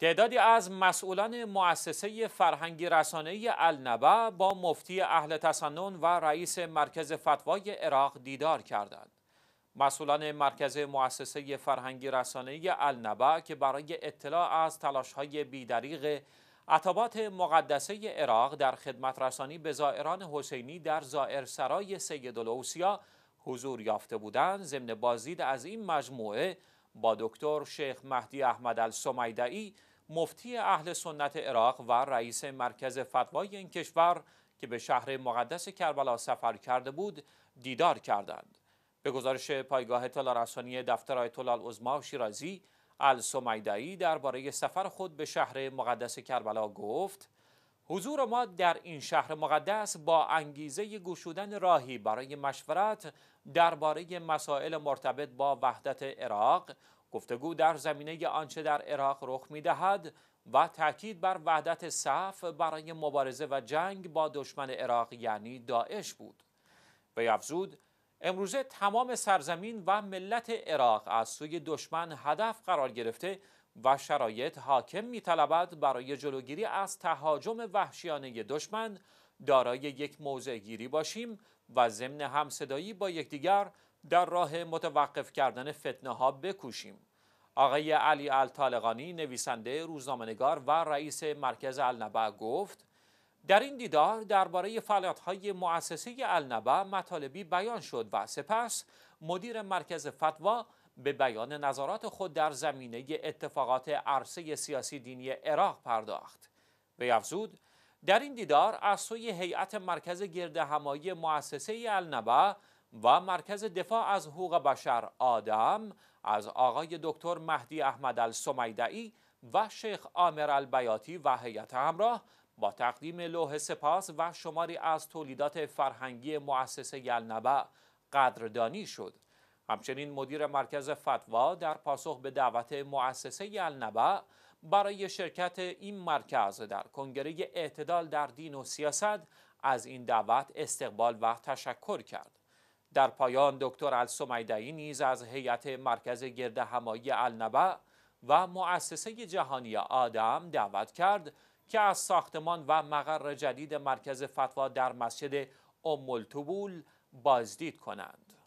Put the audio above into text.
تعدادی از مسئولان مؤسسه فرهنگی رسانه النبع با مفتی اهل تسنن و رئیس مرکز فتوای عراق دیدار کردند. مسئولان مرکز مؤسسه فرهنگی رسانه النبع که برای اطلاع از های بیدریغ عطبات مقدسه عراق در خدمت رسانی به زائران حسینی در سرای سید حضور یافته بودند ضمن بازدید از این مجموعه با دکتر شیخ مهدی احمد السمیدعی مفتی اهل سنت عراق و رئیس مرکز فتوای این کشور که به شهر مقدس کربلا سفر کرده بود دیدار کردند به گزارش پایگاه اطلاع رسانی دفتر آیت الله شیرازی السمیدعی درباره سفر خود به شهر مقدس کربلا گفت حضور ما در این شهر مقدس با انگیزه گشودن راهی برای مشورت درباره مسائل مرتبط با وحدت عراق گفتگو در زمینه آنچه در عراق رخ می‌دهد و تاکید بر وحدت صف برای مبارزه و جنگ با دشمن عراق یعنی داعش بود به افزود امروزه تمام سرزمین و ملت عراق از سوی دشمن هدف قرار گرفته و شرایط حاکم میطلبد برای جلوگیری از تهاجم وحشیانه دشمن دارای یک موضع گیری باشیم و ضمن همصدایی با یکدیگر در راه متوقف کردن فتنه ها بکوشیم آقای علی الطالقانی نویسنده روزنامهنگار و رئیس مرکز النبع گفت در این دیدار درباره فعالیت‌های مؤسسه النبع مطالبی بیان شد و سپس مدیر مرکز فتوا به بیان نظرات خود در زمینه اتفاقات عرصه سیاسی دینی عراق پرداخت به افزود در این دیدار از سوی هیئت مرکز همایی مؤسسه النبع و مرکز دفاع از حقوق بشر آدم از آقای دکتر مهدی احمد السمیدعی و شیخ آمر البیاتی و هیئت همراه با تقدیم لوح سپاس و شماری از تولیدات فرهنگی مؤسسه النبع قدردانی شد همچنین مدیر مرکز فتوا در پاسخ به دعوت مؤسسه النبع برای شرکت این مرکز در کنگره اعتدال در دین و سیاست از این دعوت استقبال و تشکر کرد. در پایان دکتر السمیدعی نیز از هیئت مرکز گرد همایی النبع و مؤسسه جهانی آدم دعوت کرد که از ساختمان و مقر جدید مرکز فتوا در مسجد ام بازدید کنند.